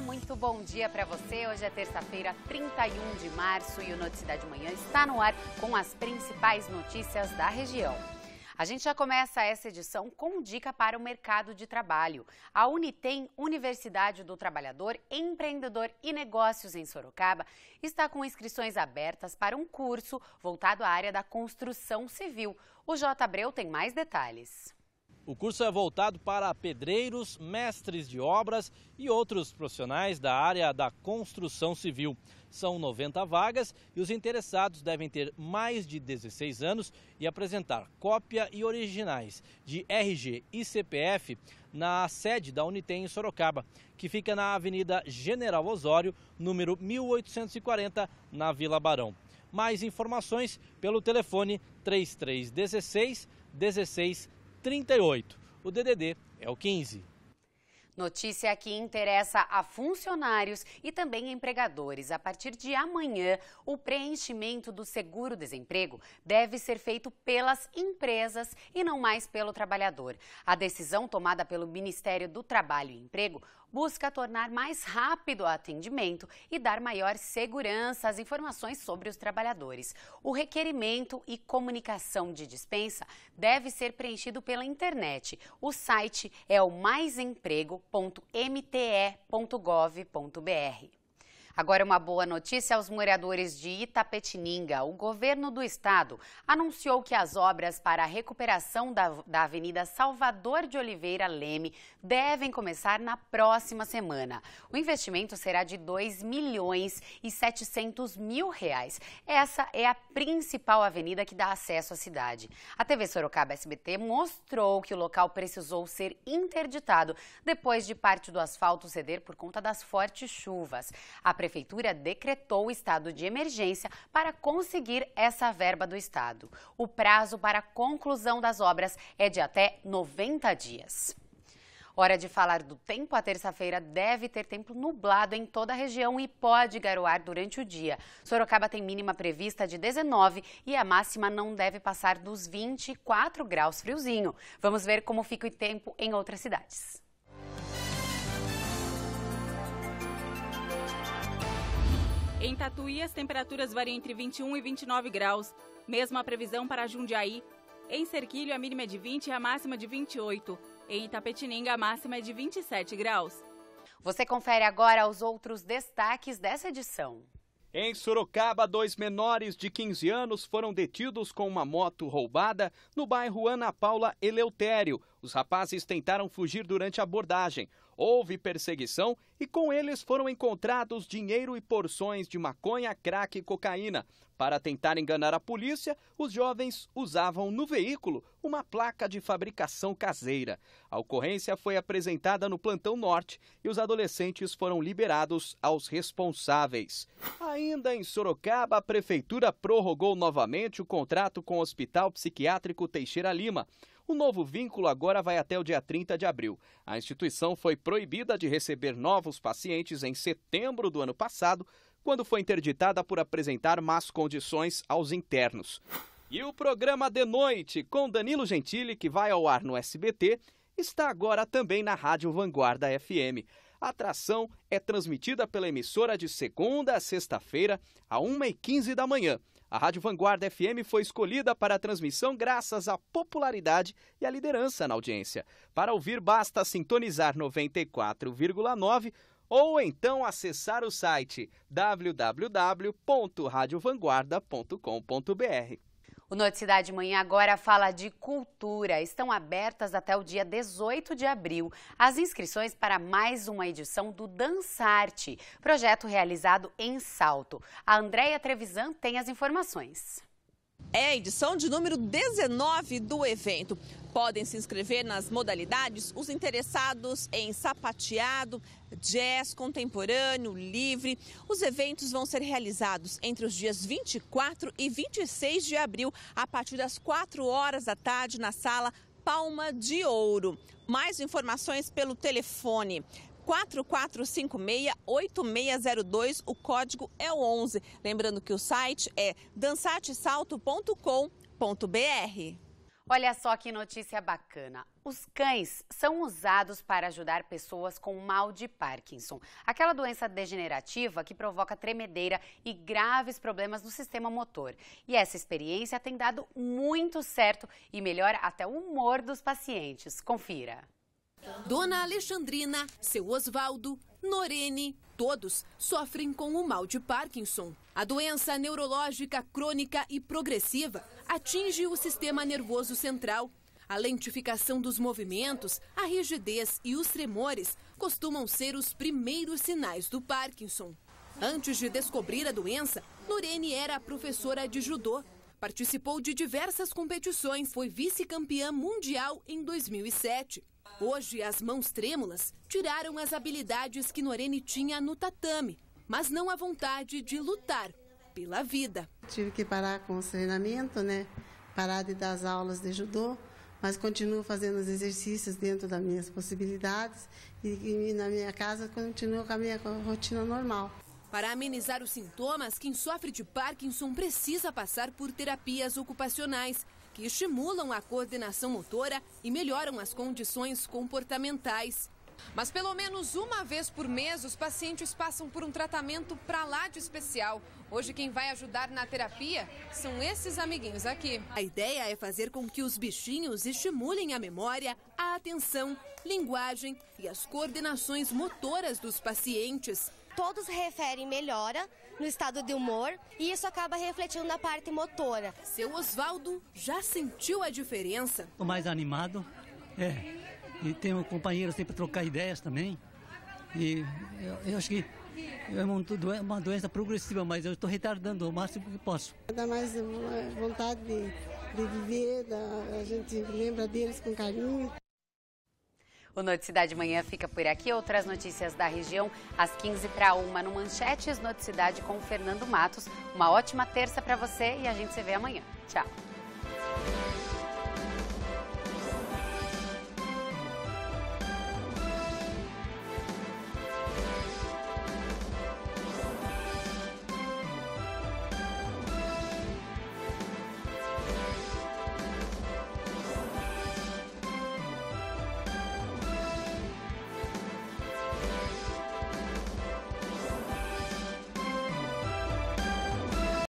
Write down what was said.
muito bom dia para você. Hoje é terça-feira, 31 de março e o Notícia de Manhã está no ar com as principais notícias da região. A gente já começa essa edição com dica para o mercado de trabalho. A Unitem, Universidade do Trabalhador, Empreendedor e Negócios em Sorocaba, está com inscrições abertas para um curso voltado à área da construção civil. O J. Abreu tem mais detalhes. O curso é voltado para pedreiros, mestres de obras e outros profissionais da área da construção civil. São 90 vagas e os interessados devem ter mais de 16 anos e apresentar cópia e originais de RG e CPF na sede da Unitem em Sorocaba, que fica na Avenida General Osório, número 1840, na Vila Barão. Mais informações pelo telefone 3316 16 38. O DDD é o 15. Notícia que interessa a funcionários e também empregadores. A partir de amanhã, o preenchimento do seguro-desemprego deve ser feito pelas empresas e não mais pelo trabalhador. A decisão tomada pelo Ministério do Trabalho e Emprego busca tornar mais rápido o atendimento e dar maior segurança às informações sobre os trabalhadores. O requerimento e comunicação de dispensa deve ser preenchido pela internet. O site é o maisemprego.mte.gov.br. Agora, uma boa notícia aos moradores de Itapetininga. O governo do estado anunciou que as obras para a recuperação da, da Avenida Salvador de Oliveira Leme devem começar na próxima semana. O investimento será de 2 milhões e 700 mil reais. Essa é a principal avenida que dá acesso à cidade. A TV Sorocaba SBT mostrou que o local precisou ser interditado depois de parte do asfalto ceder por conta das fortes chuvas. A Prefeitura decretou o estado de emergência para conseguir essa verba do Estado. O prazo para conclusão das obras é de até 90 dias. Hora de falar do tempo. A terça-feira deve ter tempo nublado em toda a região e pode garoar durante o dia. Sorocaba tem mínima prevista de 19 e a máxima não deve passar dos 24 graus friozinho. Vamos ver como fica o tempo em outras cidades. Em Tatuí, as temperaturas variam entre 21 e 29 graus, mesma previsão para Jundiaí. Em Serquilho, a mínima é de 20 e a máxima de 28. Em Itapetininga, a máxima é de 27 graus. Você confere agora os outros destaques dessa edição. Em Sorocaba, dois menores de 15 anos foram detidos com uma moto roubada no bairro Ana Paula Eleutério. Os rapazes tentaram fugir durante a abordagem. Houve perseguição e com eles foram encontrados dinheiro e porções de maconha, crack e cocaína. Para tentar enganar a polícia, os jovens usavam no veículo uma placa de fabricação caseira. A ocorrência foi apresentada no plantão norte e os adolescentes foram liberados aos responsáveis. Ainda em Sorocaba, a prefeitura prorrogou novamente o contrato com o Hospital Psiquiátrico Teixeira Lima. O novo vínculo agora vai até o dia 30 de abril. A instituição foi proibida de receber novos pacientes em setembro do ano passado, quando foi interditada por apresentar más condições aos internos. E o programa De Noite, com Danilo Gentili, que vai ao ar no SBT, está agora também na Rádio Vanguarda FM. A atração é transmitida pela emissora de segunda a sexta-feira, a 1h15 da manhã. A Rádio Vanguarda FM foi escolhida para a transmissão graças à popularidade e à liderança na audiência. Para ouvir, basta sintonizar 94,9 ou então acessar o site www.radiovanguarda.com.br. O Noticidade Manhã agora fala de cultura. Estão abertas até o dia 18 de abril as inscrições para mais uma edição do Dançarte, projeto realizado em Salto. A Andréia Trevisan tem as informações é a edição de número 19 do evento. Podem se inscrever nas modalidades os interessados em sapateado, jazz, contemporâneo, livre. Os eventos vão ser realizados entre os dias 24 e 26 de abril, a partir das 4 horas da tarde, na sala Palma de Ouro. Mais informações pelo telefone 4456-8602, o código é 11. Lembrando que o site é dançatesalto.com.br. Olha só que notícia bacana. Os cães são usados para ajudar pessoas com mal de Parkinson, aquela doença degenerativa que provoca tremedeira e graves problemas no sistema motor. E essa experiência tem dado muito certo e melhora até o humor dos pacientes. Confira. Dona Alexandrina, seu Osvaldo, Norene, todos sofrem com o mal de Parkinson. A doença neurológica crônica e progressiva atinge o sistema nervoso central. A lentificação dos movimentos, a rigidez e os tremores costumam ser os primeiros sinais do Parkinson. Antes de descobrir a doença, Norene era professora de judô Participou de diversas competições, foi vice-campeã mundial em 2007. Hoje, as mãos trêmulas tiraram as habilidades que Norene tinha no tatame, mas não a vontade de lutar pela vida. Tive que parar com o treinamento, né? Parar de dar as aulas de judô, mas continuo fazendo os exercícios dentro das minhas possibilidades e, e na minha casa continuo com a minha rotina normal. Para amenizar os sintomas, quem sofre de Parkinson precisa passar por terapias ocupacionais, que estimulam a coordenação motora e melhoram as condições comportamentais. Mas pelo menos uma vez por mês, os pacientes passam por um tratamento para lá de especial. Hoje, quem vai ajudar na terapia são esses amiguinhos aqui. A ideia é fazer com que os bichinhos estimulem a memória, a atenção, linguagem e as coordenações motoras dos pacientes todos referem melhora no estado de humor e isso acaba refletindo na parte motora. Seu Oswaldo já sentiu a diferença? Estou mais animado, é. E tem um companheiro sempre assim, trocar ideias também. E eu, eu acho que é uma doença progressiva, mas eu estou retardando o máximo que posso. Dá mais vontade de, de viver, da, a gente lembra deles com carinho. O Noticidade Manhã fica por aqui. Outras notícias da região às 15 para uma no Manchetes Noticidade com o Fernando Matos. Uma ótima terça para você e a gente se vê amanhã. Tchau.